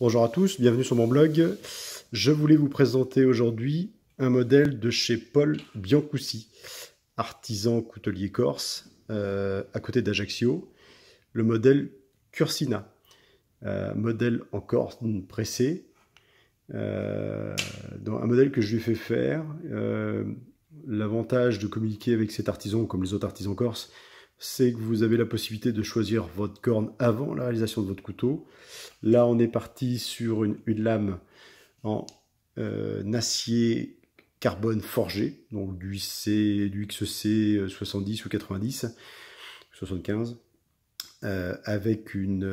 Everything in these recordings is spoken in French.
Bonjour à tous, bienvenue sur mon blog. Je voulais vous présenter aujourd'hui un modèle de chez Paul Biancoussi, artisan coutelier corse, euh, à côté d'Ajaccio, le modèle Cursina, euh, modèle en corse pressé. Euh, un modèle que je lui fais faire. L'avantage de communiquer avec cet artisan, comme les autres artisans corses, c'est que vous avez la possibilité de choisir votre corne avant la réalisation de votre couteau. Là, on est parti sur une, lame en euh, acier carbone forgé, donc du, XC 70 euh, ou 90, 75, euh, avec une,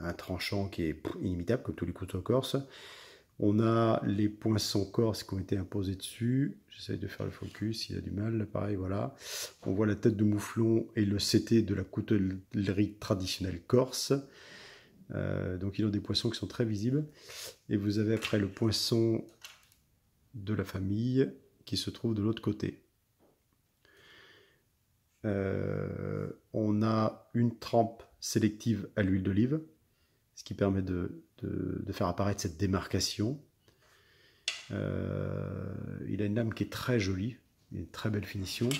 un tranchant qui est inimitable, comme tous les couteaux corse. On a les poissons corse qui ont été imposés dessus. J'essaye de faire le focus, il a du mal, pareil, voilà. On voit la tête de mouflon et le CT de la coutellerie traditionnelle corse. Euh, donc ils ont des poissons qui sont très visibles. Et vous avez après le poisson de la famille qui se trouve de l'autre côté. Euh, on a une trempe sélective à l'huile d'olive ce qui permet de, faire apparaître cette démarcation. Euh, il a une lame qui est très jolie, une très belle finition.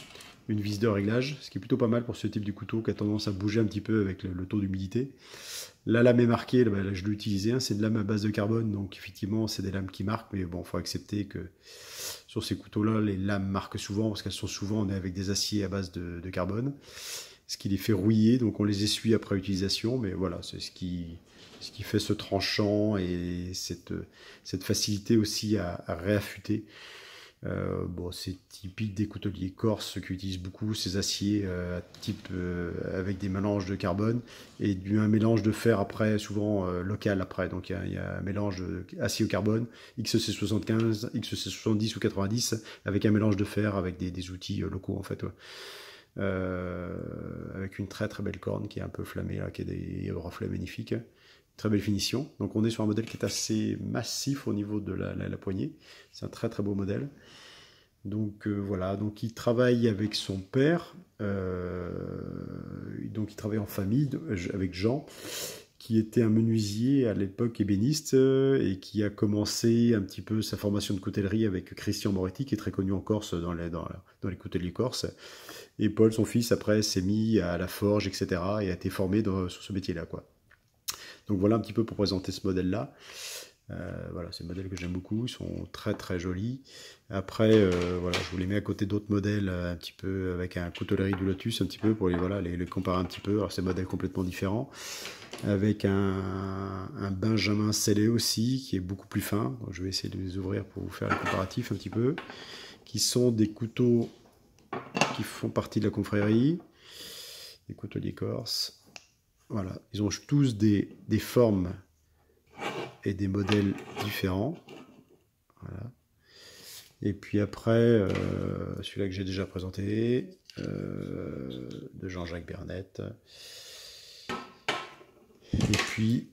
Une vis de réglage, ce qui est plutôt pas mal pour ce type de couteau qui a tendance à bouger un petit peu avec le, taux d'humidité. La lame est marquée, je l'ai utilisée, hein, c'est une lame à base de carbone, donc effectivement c'est des lames qui marquent, mais bon, faut accepter que sur ces couteaux-là, les lames marquent souvent, parce qu'elles sont souvent, on est avec des aciers à base de carbone ce qui les fait rouiller, donc on les essuie après utilisation, mais voilà, c'est ce qui, ce qui fait ce tranchant et cette, cette facilité aussi à, réaffûter. Euh, bon, c'est typique des couteliers corses qui utilisent beaucoup ces aciers euh, type euh, avec des mélanges de carbone et du, un mélange de fer après, souvent local après. Donc il y, a un mélange acier au carbone, XC75, XC70 ou 90 avec un mélange de fer avec des, outils locaux en fait. Euh, avec une très très belle corne qui est un peu flammée, là, qui a des reflets magnifiques très belle finition. Donc on est sur un modèle qui est assez massif au niveau de la, poignée. C'est un très très beau modèle. Donc euh, voilà, donc il travaille avec son père, euh, donc il travaille en famille avec Jean, qui était un menuisier à l'époque ébéniste euh, et qui a commencé un petit peu sa formation de coutellerie avec Christian Moretti, qui est très connu en Corse dans les, dans, dans les couteliers corse Et Paul, son fils, après, s'est mis à la forge, etc. et a été formé sur ce métier-là. Donc voilà un petit peu pour présenter ce modèle-là. Euh, voilà, ces modèles que j'aime beaucoup, ils sont très très jolis. Après, euh, voilà, je vous les mets à côté d'autres modèles euh, un petit peu avec un coutellerie du Lotus un petit peu pour les voilà les, comparer un petit peu. Alors ces modèles complètement différents avec un, Benjamin scellé aussi qui est beaucoup plus fin. Donc, je vais essayer de les ouvrir pour vous faire le comparatif un petit peu. Qui sont des couteaux qui font partie de la confrérie, des couteaux d'écorce, Voilà, ils ont tous des, des formes et des modèles différents. Voilà. Et puis après, euh, celui-là que j'ai déjà présenté, euh, de Jean-Jacques Bernet. Et puis,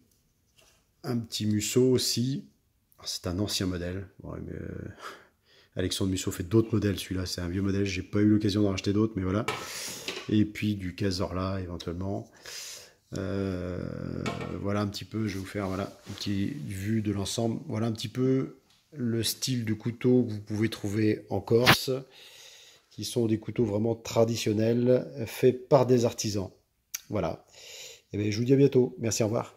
un petit Musso aussi. Ah, c'est un ancien modèle. mais euh, Alexandre Musso fait d'autres modèles, celui-là. C'est un vieux modèle, j'ai pas eu l'occasion d'en acheter d'autres, mais voilà. Et puis du Casorla éventuellement. Euh, voilà un petit peu, je vais vous faire voilà, une vue de l'ensemble. Voilà un petit peu le style de couteau que vous pouvez trouver en Corse, qui sont des couteaux vraiment traditionnels, faits par des artisans. Voilà. Et eh je vous dis à bientôt. Merci, au revoir.